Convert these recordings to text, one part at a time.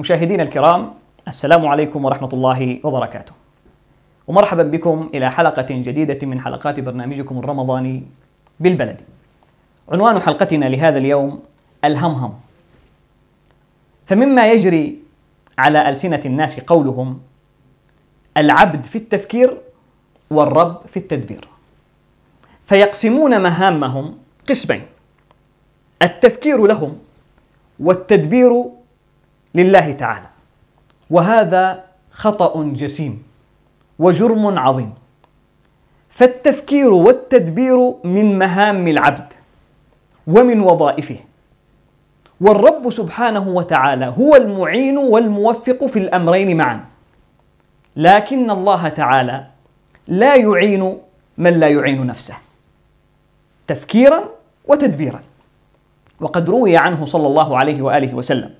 مشاهدينا الكرام السلام عليكم ورحمة الله وبركاته ومرحبا بكم إلى حلقة جديدة من حلقات برنامجكم الرمضاني بالبلد عنوان حلقتنا لهذا اليوم الهمهم فمما يجري على ألسنة الناس قولهم العبد في التفكير والرب في التدبير فيقسمون مهامهم قسمين التفكير لهم والتدبير لله تعالى وهذا خطأ جسيم وجرم عظيم فالتفكير والتدبير من مهام العبد ومن وظائفه والرب سبحانه وتعالى هو المعين والموفق في الامرين معا لكن الله تعالى لا يعين من لا يعين نفسه تفكيرا وتدبيرا وقد روي عنه صلى الله عليه واله وسلم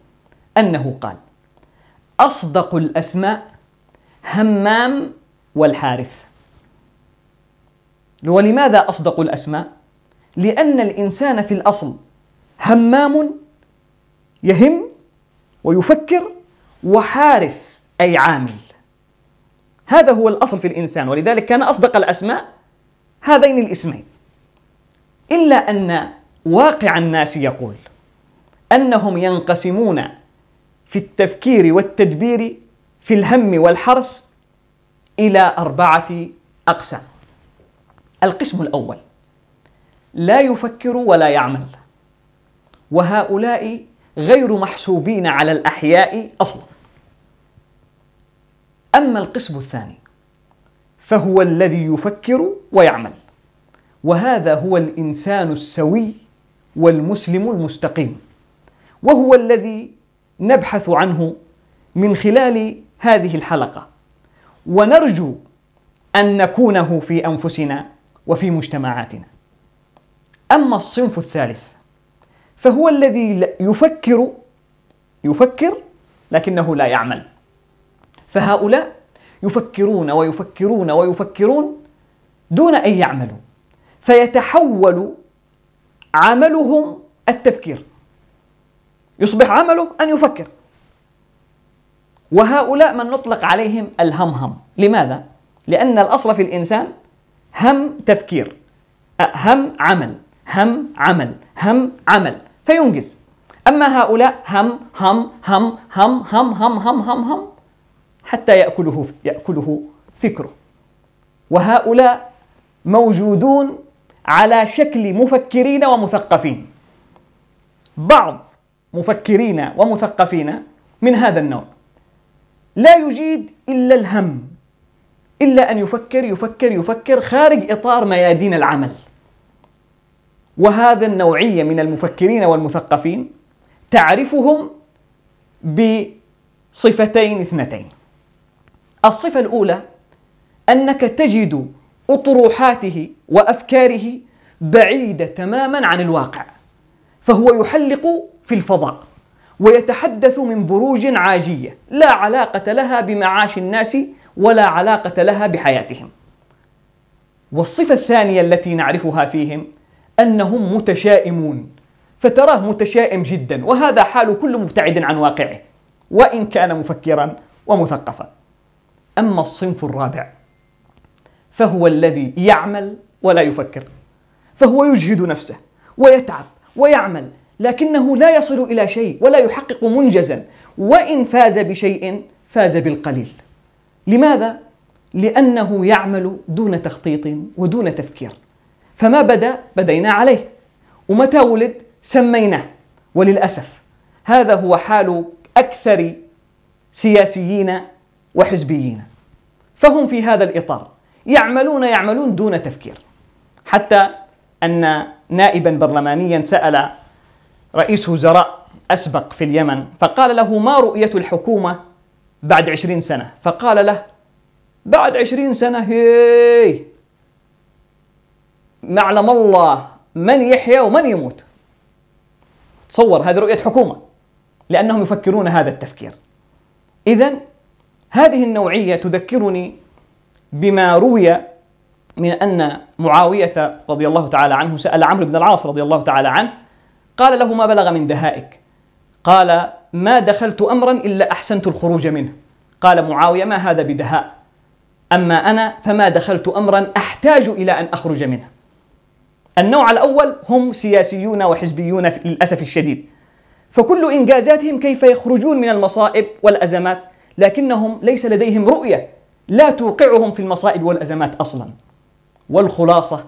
أنه قال أصدق الأسماء همام والحارث ولماذا أصدق الأسماء؟ لأن الإنسان في الأصل همام يهم ويفكر وحارث أي عامل هذا هو الأصل في الإنسان ولذلك كان أصدق الأسماء هذين الاسمين إلا أن واقع الناس يقول أنهم ينقسمون في التفكير والتدبير في الهم والحرث إلى أربعة أقسام القسم الأول لا يفكر ولا يعمل وهؤلاء غير محسوبين على الأحياء أصلا أما القسم الثاني فهو الذي يفكر ويعمل وهذا هو الإنسان السوي والمسلم المستقيم وهو الذي نبحث عنه من خلال هذه الحلقه ونرجو ان نكونه في انفسنا وفي مجتمعاتنا اما الصنف الثالث فهو الذي يفكر يفكر لكنه لا يعمل فهؤلاء يفكرون ويفكرون ويفكرون دون ان يعملوا فيتحول عملهم التفكير يصبح عمله أن يفكر وهؤلاء من نطلق عليهم الهمهم لماذا؟ لأن الأصل في الإنسان هم تفكير هم عمل هم عمل هم عمل فينجز أما هؤلاء هم هم هم هم هم هم هم هم, هم حتى يأكله يأكله فكره وهؤلاء موجودون على شكل مفكرين ومثقفين بعض مفكرين ومثقفين من هذا النوع لا يجيد إلا الهم إلا أن يفكر يفكر يفكر خارج إطار ميادين العمل وهذا النوعية من المفكرين والمثقفين تعرفهم بصفتين اثنتين الصفة الأولى أنك تجد أطروحاته وأفكاره بعيدة تماما عن الواقع فهو يحلق في الفضاء ويتحدث من بروج عاجية لا علاقة لها بمعاش الناس ولا علاقة لها بحياتهم والصفة الثانية التي نعرفها فيهم أنهم متشائمون فتراه متشائم جدا وهذا حال كل مبتعد عن واقعه وإن كان مفكرا ومثقفا أما الصنف الرابع فهو الذي يعمل ولا يفكر فهو يجهد نفسه ويتعب ويعمل لكنه لا يصل الى شيء ولا يحقق منجزا وان فاز بشيء فاز بالقليل لماذا لانه يعمل دون تخطيط ودون تفكير فما بدا بدينا عليه ومتى ولد سميناه وللاسف هذا هو حال اكثر سياسيين وحزبيين فهم في هذا الاطار يعملون يعملون دون تفكير حتى ان نائبا برلمانيا سأل رئيس وزراء أسبق في اليمن فقال له ما رؤية الحكومة بعد عشرين سنة فقال له بعد عشرين سنة هي معلم الله من يحيا ومن يموت تصور هذه رؤية حكومة لأنهم يفكرون هذا التفكير إذا هذه النوعية تذكرني بما روي من أن معاوية رضي الله تعالى عنه سأل عمرو بن العاص رضي الله تعالى عنه قال له ما بلغ من دهائك قال ما دخلت أمرا إلا أحسنت الخروج منه قال معاوية ما هذا بدهاء أما أنا فما دخلت أمرا أحتاج إلى أن أخرج منه النوع الأول هم سياسيون وحزبيون للأسف الشديد فكل إنجازاتهم كيف يخرجون من المصائب والأزمات لكنهم ليس لديهم رؤية لا توقعهم في المصائب والأزمات أصلاً والخلاصه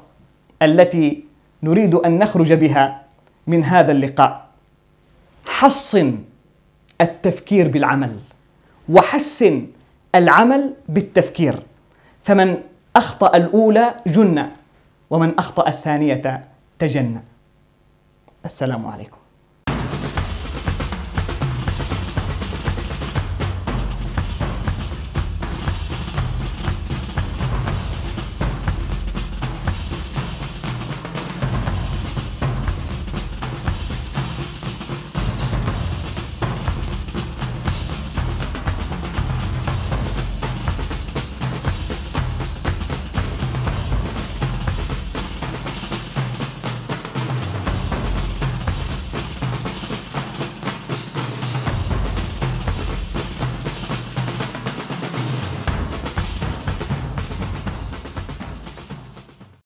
التي نريد ان نخرج بها من هذا اللقاء حصن التفكير بالعمل وحسن العمل بالتفكير فمن اخطا الاولى جنة ومن اخطا الثانيه تجنى السلام عليكم